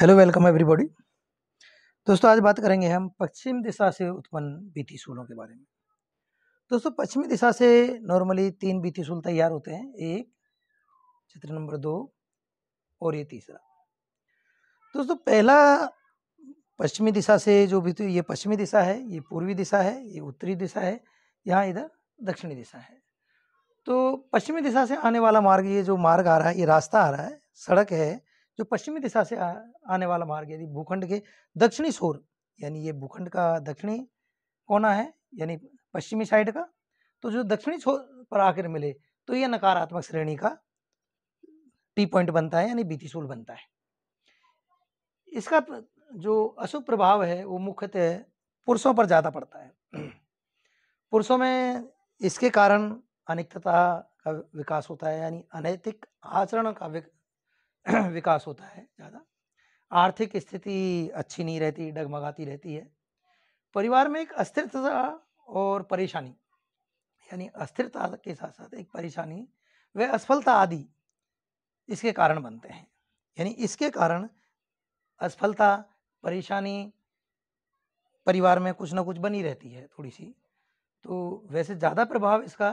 hello welcome everybody दोस्तों आज बात करेंगे हम पश्चिम दिशा से उत्पन्न बीती सूलों के बारे में दोस्तों पश्चिमी दिशा से नॉर्मली तीन बीती सूल तैयार होते हैं एक चित्र नंबर दो और ये तीसरा दोस्तों पहला पश्चिमी दिशा से जो बीती ये पश्चिमी दिशा है ये पूर्वी दिशा है ये उत्तरी दिशा है यहाँ इधर दक्षिणी दिशा है तो पश्चिमी दिशा से आने वाला मार्ग ये जो मार्ग आ रहा है ये रास्ता आ रहा है सड़क है जो पश्चिमी दिशा से आ, आने वाला मार्ग यदि भूखंड के दक्षिणी छोर यानी ये भूखंड का दक्षिणी कोना है यानी पश्चिमी साइड का तो जो दक्षिणी छोर पर आकर मिले तो ये नकारात्मक श्रेणी का टी पॉइंट बनता है यानी बीतीसूल बनता है इसका जो अशुभ प्रभाव है वो मुख्यतः पुरुषों पर ज़्यादा पड़ता है पुरुषों में इसके कारण अनिकता का विकास होता है यानी अनैतिक आचरण का विकास होता है ज़्यादा आर्थिक स्थिति अच्छी नहीं रहती डगमगाती रहती है परिवार में एक अस्थिरता और परेशानी यानी अस्थिरता के साथ साथ एक परेशानी व असफलता आदि इसके कारण बनते हैं यानी इसके कारण असफलता परेशानी परिवार में कुछ ना कुछ बनी रहती है थोड़ी सी तो वैसे ज़्यादा प्रभाव इसका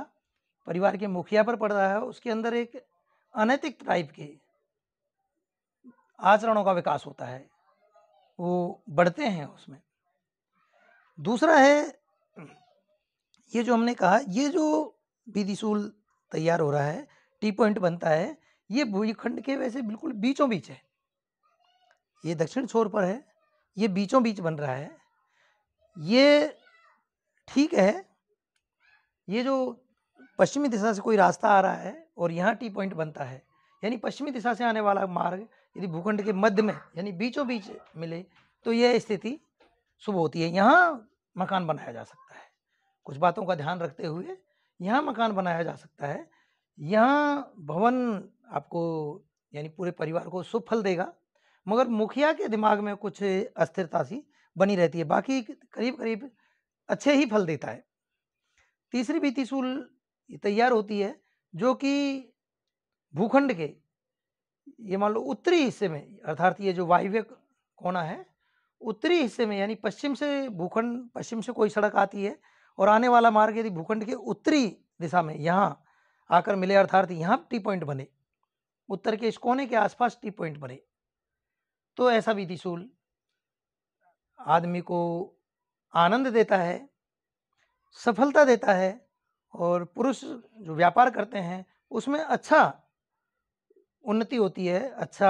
परिवार के मुखिया पर पड़ रहा है उसके अंदर एक अनैतिक टाइप के आचरणों का विकास होता है वो बढ़ते हैं उसमें दूसरा है ये जो हमने कहा ये जो विधिशूल तैयार हो रहा है टी पॉइंट बनता है ये भूखंड के वैसे बिल्कुल बीचों बीच है ये दक्षिण छोर पर है ये बीचों बीच बन रहा है ये ठीक है ये जो पश्चिमी दिशा से कोई रास्ता आ रहा है और यहाँ टी पॉइंट बनता है यानी पश्चिमी दिशा से आने वाला मार्ग यदि भूखंड के मध्य में यानी बीचों बीच मिले तो यह स्थिति शुभ होती है यहाँ मकान बनाया जा सकता है कुछ बातों का ध्यान रखते हुए यहाँ मकान बनाया जा सकता है यहाँ भवन आपको यानी पूरे परिवार को शुभ फल देगा मगर मुखिया के दिमाग में कुछ अस्थिरता सी बनी रहती है बाकी करीब करीब अच्छे ही फल देता है तीसरी भी त्रिशूल तैयार होती है जो कि भूखंड के ये मान लो उत्तरी हिस्से में अर्थात ये जो वायव्य कोना है उत्तरी हिस्से में यानी पश्चिम से भूखंड पश्चिम से कोई सड़क आती है और आने वाला मार्ग यदि भूखंड के उत्तरी दिशा में यहाँ आकर मिले अर्थात यहाँ टी पॉइंट बने उत्तर के इस कोने के आसपास टी पॉइंट बने तो ऐसा भी त्रिशूल आदमी को आनंद देता है सफलता देता है और पुरुष जो व्यापार करते हैं उसमें अच्छा उन्नति होती है अच्छा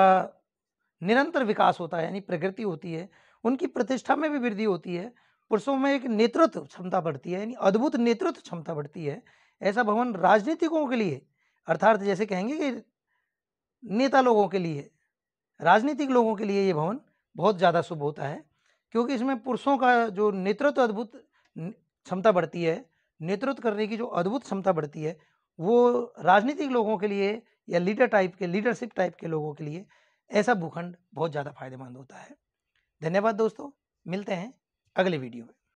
निरंतर विकास होता है यानी प्रगति होती है उनकी प्रतिष्ठा में भी वृद्धि होती है पुरुषों में एक नेतृत्व क्षमता बढ़ती है यानी अद्भुत नेतृत्व क्षमता बढ़ती है ऐसा भवन राजनीतिकों के लिए अर्थात जैसे कहेंगे कि नेता लोगों के लिए राजनीतिक लोगों के लिए ये भवन बहुत ज़्यादा शुभ होता है क्योंकि इसमें पुरुषों का जो नेतृत्व अद्भुत क्षमता बढ़ती है नेतृत्व करने की जो अद्भुत क्षमता बढ़ती है वो राजनीतिक लोगों के लिए या लीडर टाइप के लीडरशिप टाइप के लोगों के लिए ऐसा भूखंड बहुत ज़्यादा फायदेमंद होता है धन्यवाद दोस्तों मिलते हैं अगले वीडियो में